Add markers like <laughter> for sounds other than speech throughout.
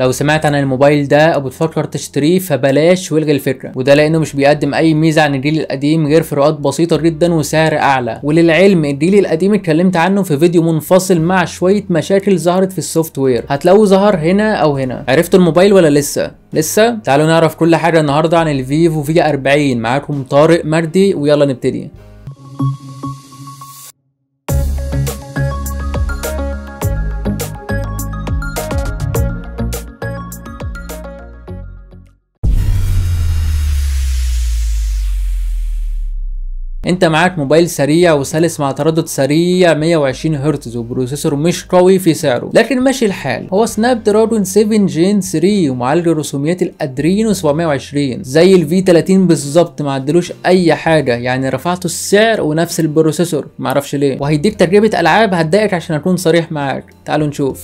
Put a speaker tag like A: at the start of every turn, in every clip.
A: لو سمعت عن الموبايل ده او بتفكر تشتريه فبلاش والغي الفكره وده لانه مش بيقدم اي ميزه عن الجيل القديم غير فروقات بسيطه جدا وسعر اعلى وللعلم الجيل القديم اتكلمت عنه في فيديو منفصل مع شويه مشاكل ظهرت في السوفت وير هتلاقوه ظهر هنا او هنا عرفتوا الموبايل ولا لسه لسه تعالوا نعرف كل حاجه النهارده عن الفيفو في 40 معاكم طارق مردي ويلا نبتدي انت معاك موبايل سريع وسلس مع تردد سريع 120 هرتز وبروسيسور مش قوي في سعره لكن ماشي الحال هو سناب دراجون 7 جين 3 ومعالج رسوميات الادرينو 720 زي الفي 30 بالظبط ما عدلوش اي حاجه يعني رفعتوا السعر ونفس البروسيسور معرفش ليه وهيديك تجربه العاب هتضايقك عشان اكون صريح معاك تعالوا نشوف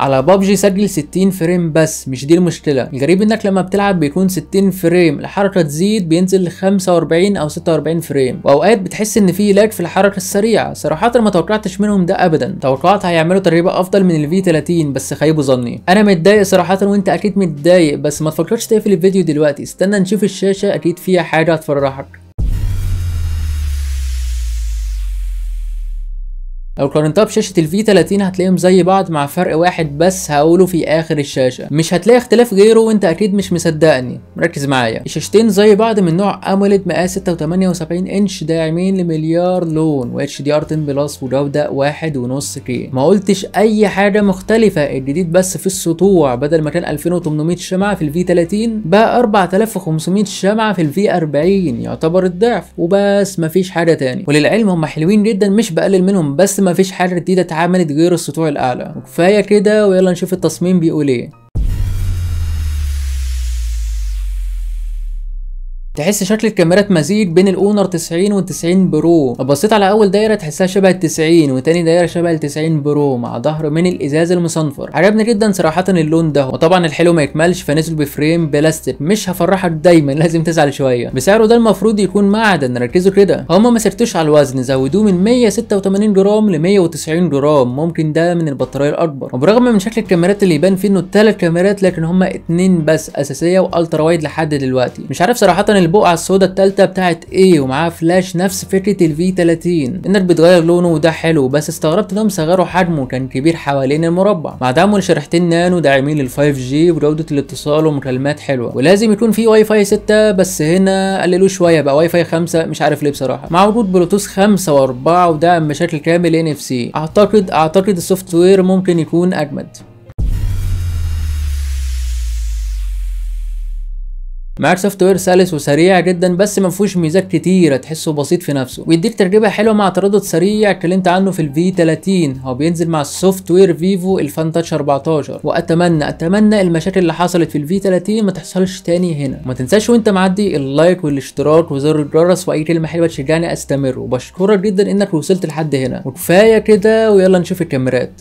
A: على بابجي سجل 60 فريم بس مش دي المشكله الغريب انك لما بتلعب بيكون 60 فريم الحركه تزيد بينزل ل 45 او 46 فريم واوقات بتحس ان في لاج في الحركه السريعه صراحه ما توقعتش منهم ده ابدا توقعت هيعملوا تجربه افضل من الفي 30 بس خيبوا ظني انا متضايق صراحه وانت اكيد متضايق بس ما تفكرش تقفل الفيديو دلوقتي استنى نشوف الشاشه اكيد فيها حاجه هتفرحك لو قارنتها بشاشة v 30 هتلاقيهم زي بعض مع فرق واحد بس هقوله في اخر الشاشة مش هتلاقي اختلاف غيره وانت اكيد مش مصدقني ركز معايا الشاشتين زي بعض من نوع اموليد مقاس 76 انش داعمين لمليار لون و hdr 10 بلس وجودة 1.5 كي ما قلتش اي حاجة مختلفة الجديد بس في السطوع بدل ما كان 2800 شمعة في v 30 بقى 4500 شمعة في v 40 يعتبر الضعف وبس مفيش حاجة تاني وللعلم هم حلوين جدا مش بقلل منهم بس ما فيش حاجه جديده اتعملت غير السطوع الاعلى وكفايه كده ويلا نشوف التصميم بيقول ايه تحس شكل الكاميرات مزيج بين الاونر 90 وال90 برو لو بصيت على اول دايره تحسها شبه ال90 وتاني دايره شبه ال90 برو مع ظهر من الازاز المصنفر عجبني جدا صراحه اللون ده وطبعا الحلو ما يكملش فنزل بفريم بلاستيك مش هفرحك دايما <laughs> لازم تزعل شويه بسعره ده المفروض يكون معدن ركزوا كده هما ما سرتوش على الوزن زودوه من 186 جرام ل 190 جرام ممكن ده من البطاريه الاكبر وبرغم من شكل الكاميرات اللي يبان فيه انه ثلاث كاميرات لكن هما اتنين بس اساسيه والترا وايد لحد دلوقتي مش عارف صراحه البقعه السوداء الثالثه بتاعت ايه ومعاها فلاش نفس فكره الفي 30 انك بتغير لونه وده حلو بس استغربت انهم صغروا حجمه كان كبير حوالين المربع مع دعمه لشريحتين نانو داعمين لل 5 جي وجوده الاتصال ومكالمات حلوه ولازم يكون في واي فاي 6 بس هنا قللوه شويه بقى واي فاي 5 مش عارف ليه بصراحه مع وجود بلوتوث 5 و4 ودعم بشكل كامل ان اف سي اعتقد اعتقد السوفت وير ممكن يكون اجمد معاك سوفت وير سلس وسريع جدا بس ما فيهوش ميزات كتيره تحسه بسيط في نفسه ويديك تجربه حلوه مع تردد سريع اتكلمت عنه في الفي 30 هو بينزل مع السوفت وير فيفو الفان تاتش 14 واتمنى اتمنى المشاكل اللي حصلت في الفي 30 ما تحصلش تاني هنا وما تنساش وانت معدي اللايك والاشتراك وزر الجرس واي كلمه حلوه تشجعني استمر وبشكرك جدا انك وصلت لحد هنا وكفايه كده ويلا نشوف الكاميرات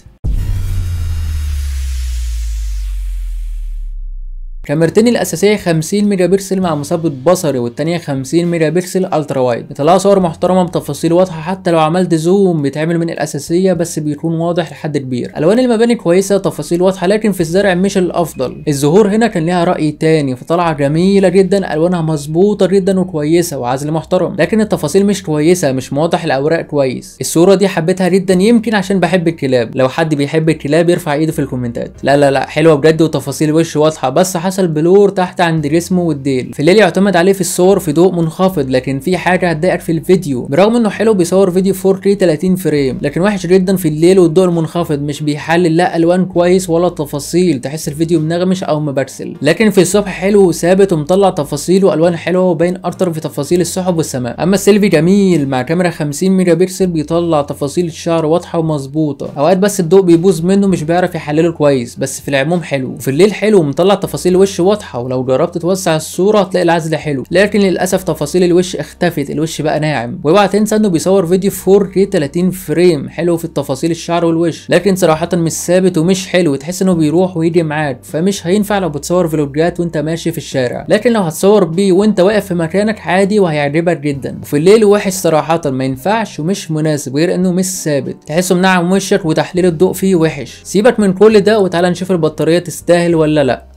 A: كاميرتين الاساسيه 50 ميجا بكسل مع مثبت بصري والتانية 50 ميجا بكسل الترا وايد بيطلع صور محترمه بتفاصيل واضحه حتى لو عملت زوم بيتعمل من الاساسيه بس بيكون واضح لحد كبير الوان المباني كويسه تفاصيل واضحه لكن في الزرع مش الافضل الزهور هنا كان ليها راي تاني فطالعه جميله جدا الوانها مظبوطه جدا وكويسه وعزل محترم لكن التفاصيل مش كويسه مش موضح الاوراق كويس الصوره دي حبيتها جدا يمكن عشان بحب الكلاب لو حد بيحب الكلاب يرفع ايده في الكومنتات لا لا لا حلوه بجد وتفاصيل وش واضحه بس حصل بلور تحت عند جسمه والديل في الليل يعتمد عليه في الصور في ضوء منخفض لكن في حاجه هتضايقك في الفيديو برغم انه حلو بيصور فيديو 4K 30 فريم لكن وحش جدا في الليل والضوء المنخفض مش بيحلل لا الوان كويس ولا تفاصيل تحس الفيديو منغمش او مبرسل لكن في الصبح حلو وثابت ومطلع تفاصيل والوان حلوه وباين اكتر في تفاصيل السحب والسماء اما السيلفي جميل مع كاميرا 50 ميجا بكسل بيطلع تفاصيل الشعر واضحه ومظبوطه اوقات بس الضوء بيبوظ منه مش بيعرف يحلله كويس بس في العموم حلو في الليل حلو ومطلع تفاصيل الوش واضحه ولو جربت توسع الصوره هتلاقي العزل حلو لكن للاسف تفاصيل الوش اختفت الوش بقى ناعم واوعى تنسى انه بيصور فيديو 4K 30 فريم حلو في التفاصيل الشعر والوش لكن صراحه مش ثابت ومش حلو تحس انه بيروح ويجي معاك فمش هينفع لو بتصور فلوجات وانت ماشي في الشارع لكن لو هتصور بيه وانت واقف في مكانك عادي وهيعجبك جدا وفي الليل وحش صراحه ما ينفعش ومش مناسب غير انه مش ثابت تحسه منعم وشك وتحليل الضوء فيه وحش سيبك من كل ده وتعالى نشوف البطاريه تستاهل ولا لا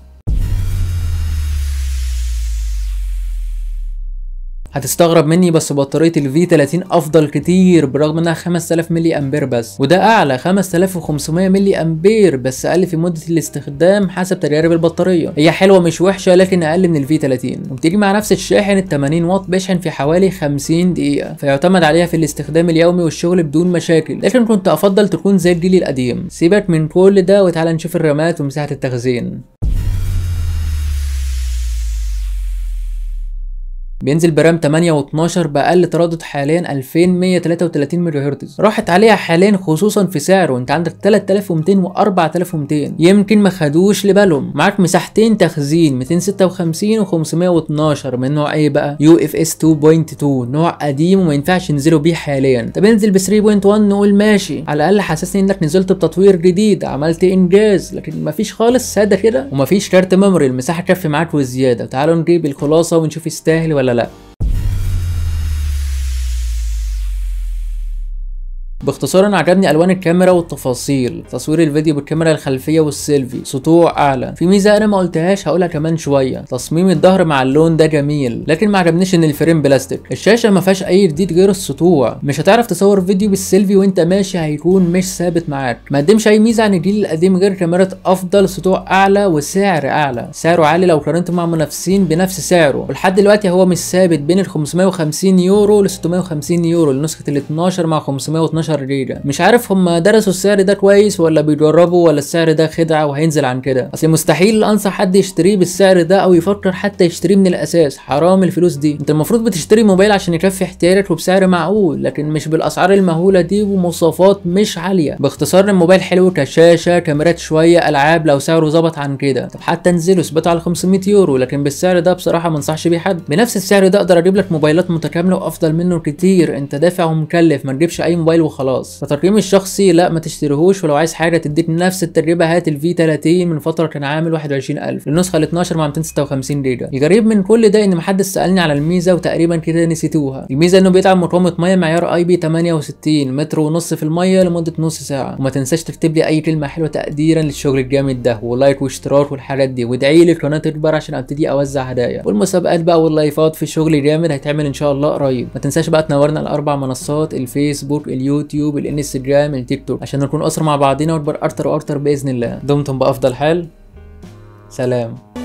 A: هتستغرب مني بس بطارية الفي 30 افضل كتير برغم انها 5000 ملي امبير بس وده اعلى 5500 ملي امبير بس اقل في مدة الاستخدام حسب تجارب البطارية هي حلوة مش وحشة لكن اقل من الفي 30 وبتيجي مع نفس الشاحن ال 80 واط بيشحن في حوالي 50 دقيقة فيعتمد عليها في الاستخدام اليومي والشغل بدون مشاكل لكن كنت افضل تكون زي الجيل القديم سيبك من كل ده وتعالى نشوف الرامات ومساحة التخزين بينزل برام 8 و12 باقل تردد حاليا 2133 ملي هرتز راحت عليها حاليا خصوصا في سعره انت عندك 3200 و 4200 يمكن ما خدوش لبالهم معاك مساحتين تخزين 256 و 512 من نوع ايه بقى يو اف اس 2.2 نوع قديم وما ينفعش ينزلوا بيه حاليا طب انزل ب 3.1 نقول ماشي على الاقل حسسني انك نزلت بتطوير جديد عملت انجاز لكن مفيش خالص ساده كده ومفيش كارت ميموري المساحه تكفي معاك وزياده تعالوا نجيب الخلاصه ونشوف يستاهل ولا لا لا لا باختصار انا عجبني الوان الكاميرا والتفاصيل تصوير الفيديو بالكاميرا الخلفيه والسيلفي سطوع اعلى في ميزه انا ما قلتهاش هقولها كمان شويه تصميم الظهر مع اللون ده جميل لكن ما عجبنيش ان الفريم بلاستيك الشاشه ما فيهاش اي جديد غير السطوع مش هتعرف تصور فيديو بالسيلفي وانت ماشي هيكون مش ثابت معاك ما قدمش اي ميزه عن الجيل القديم غير كاميرات افضل سطوع اعلى وسعر اعلى سعره عالي لو قارنته مع منافسين بنفس سعره ولحد دلوقتي هو مش ثابت بين ال 550 يورو ل 650 يورو لنسخه ال 12 مع 512 تهريجه مش عارف هم درسوا السعر ده كويس ولا بيجربوا ولا السعر ده خدعه وهينزل عن كده اصل مستحيل انصح حد يشتريه بالسعر ده او يفكر حتى يشتريه من الاساس حرام الفلوس دي انت المفروض بتشتري موبايل عشان يكفي احتياجك وبسعر معقول لكن مش بالاسعار المهوله دي ومواصفات مش عاليه باختصار الموبايل حلو كشاشه كاميرات شويه العاب لو سعره ظبط عن كده طب حتى انزله اثبته على 500 يورو لكن بالسعر ده بصراحه ما انصحش بيه حد بنفس السعر ده اقدر اجيب لك موبايلات متكامله وافضل منه كتير انت دافع ومكلف ما تجيبش اي موبايل وخلاص وخلاص فتقييمي الشخصي لا ما تشتريهوش ولو عايز حاجه تديك نفس التجربه هات الفي 30 من فتره كان عامل 21000 النسخه ال 12 مع 256 جيجا الغريب من كل ده ان محدش سالني على الميزه وتقريبا كده نسيتوها الميزه انه بيدعم مقاومه ميه معيار اي بي 68 متر ونص في الميه لمده نص ساعه وما تنساش تكتب لي اي كلمه حلوه تقديرا للشغل الجامد ده ولايك واشتراك والحاجات دي وادعي لي القناه تكبر عشان ابتدي اوزع هدايا والمسابقات بقى واللايفات في الشغل الجامد هيتعمل ان شاء الله قريب ما تنساش بقى تنورنا الاربع منصات الفيسبوك اليوتيوب اليوتيوب الانستجرام التيك توك عشان نكون اسرع مع بعضنا ونبقى اكتر واكتر باذن الله دمتم بافضل حال سلام